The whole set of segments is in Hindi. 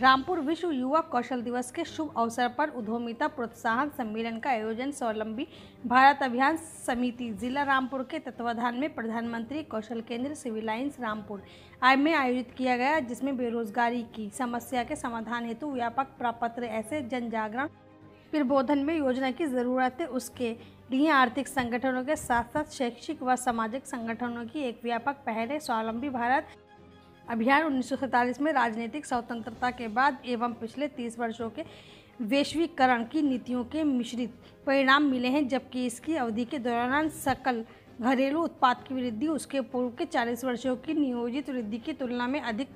रामपुर विश्व युवा कौशल दिवस के शुभ अवसर पर उद्यमिता प्रोत्साहन सम्मेलन का आयोजन स्वावलंबी भारत अभियान समिति जिला रामपुर के तत्वाधान में प्रधानमंत्री कौशल केंद्र सिविल लाइन्स रामपुर आई में आयोजित किया गया जिसमें बेरोजगारी की समस्या के समाधान हेतु व्यापक प्रपत्र ऐसे जन जागरण प्रबोधन में योजना की ज़रूरत है उसके लिए आर्थिक संगठनों के साथ साथ शैक्षिक व सामाजिक संगठनों की एक व्यापक पहल है स्वावलंबी भारत अभियान उन्नीस में राजनीतिक स्वतंत्रता के बाद एवं पिछले तीस वर्षों के वैश्वीकरण की नीतियों के मिश्रित परिणाम मिले हैं जबकि इसकी अवधि के दौरान सकल घरेलू उत्पाद की वृद्धि उसके पूर्व के 40 वर्षों की नियोजित वृद्धि की तुलना में अधिक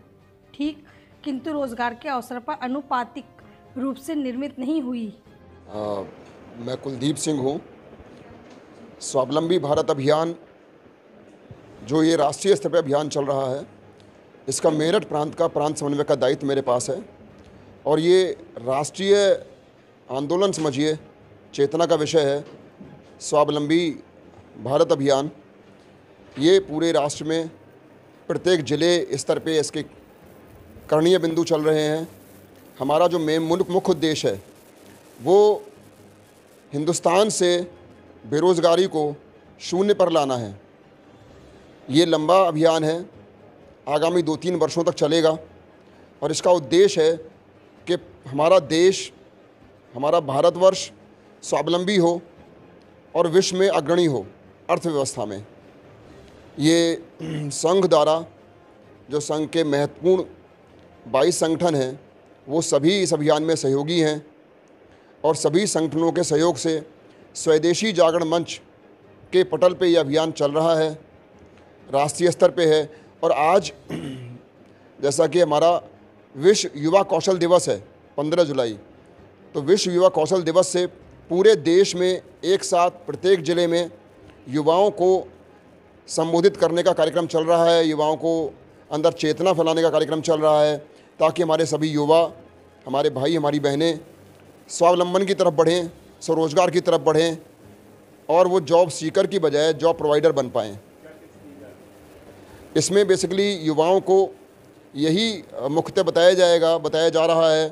ठीक किंतु रोजगार के अवसर पर अनुपातिक रूप से निर्मित नहीं हुई आ, मैं कुलदीप सिंह हूँ स्वावलंबी भारत अभियान जो ये राष्ट्रीय स्तर पर अभियान चल रहा है इसका मेरठ प्रांत का प्रांत समन्वय का दायित्व मेरे पास है और ये राष्ट्रीय आंदोलन समझिए चेतना का विषय है स्वावलंबी भारत अभियान ये पूरे राष्ट्र में प्रत्येक ज़िले स्तर पे इसके करणीय बिंदु चल रहे हैं हमारा जो मेन मुख्य उद्देश्य है वो हिंदुस्तान से बेरोज़गारी को शून्य पर लाना है ये लंबा अभियान है आगामी दो तीन वर्षों तक चलेगा और इसका उद्देश्य है कि हमारा देश हमारा भारतवर्ष स्वावलंबी हो और विश्व में अग्रणी हो अर्थव्यवस्था में ये संघ द्वारा जो संघ के महत्वपूर्ण बाईस संगठन हैं वो सभी इस अभियान में सहयोगी हैं और सभी संगठनों के सहयोग से स्वदेशी जागरण मंच के पटल पे ये अभियान चल रहा है राष्ट्रीय स्तर पे है और आज जैसा कि हमारा विश्व युवा कौशल दिवस है 15 जुलाई तो विश्व युवा कौशल दिवस से पूरे देश में एक साथ प्रत्येक ज़िले में युवाओं को संबोधित करने का कार्यक्रम चल रहा है युवाओं को अंदर चेतना फैलाने का कार्यक्रम चल रहा है ताकि हमारे सभी युवा हमारे भाई हमारी बहनें स्वावलंबन की तरफ बढ़ें स्वरोजगार की तरफ बढ़ें और वो जॉब सीकर की बजाय जॉब प्रोवाइडर बन पाएँ इसमें बेसिकली युवाओं को यही मुख्यतः बताया जाएगा बताया जा रहा है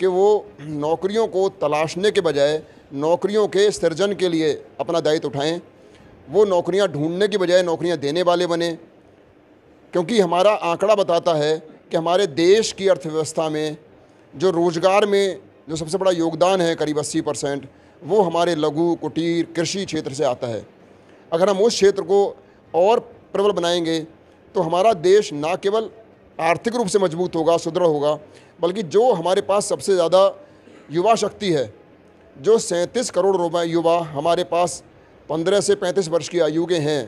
कि वो नौकरियों को तलाशने के बजाय नौकरियों के सृजन के लिए अपना दायित्व उठाएं वो नौकरियां ढूंढने की बजाय नौकरियां देने वाले बने क्योंकि हमारा आंकड़ा बताता है कि हमारे देश की अर्थव्यवस्था में जो रोज़गार में जो सबसे बड़ा योगदान है करीब अस्सी परसेंट वो हमारे लघु कुटीर कृषि क्षेत्र से आता है अगर हम उस क्षेत्र को और प्रबल बनाएंगे तो हमारा देश ना केवल आर्थिक रूप से मजबूत होगा सुदृढ़ होगा बल्कि जो हमारे पास सबसे ज़्यादा युवा शक्ति है जो सैंतीस करोड़ रुपए युवा हमारे पास पंद्रह से पैंतीस वर्ष की आयु के हैं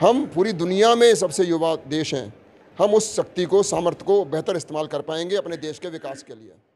हम पूरी दुनिया में सबसे युवा देश हैं हम उस शक्ति को सामर्थ्य को बेहतर इस्तेमाल कर पाएंगे अपने देश के विकास के लिए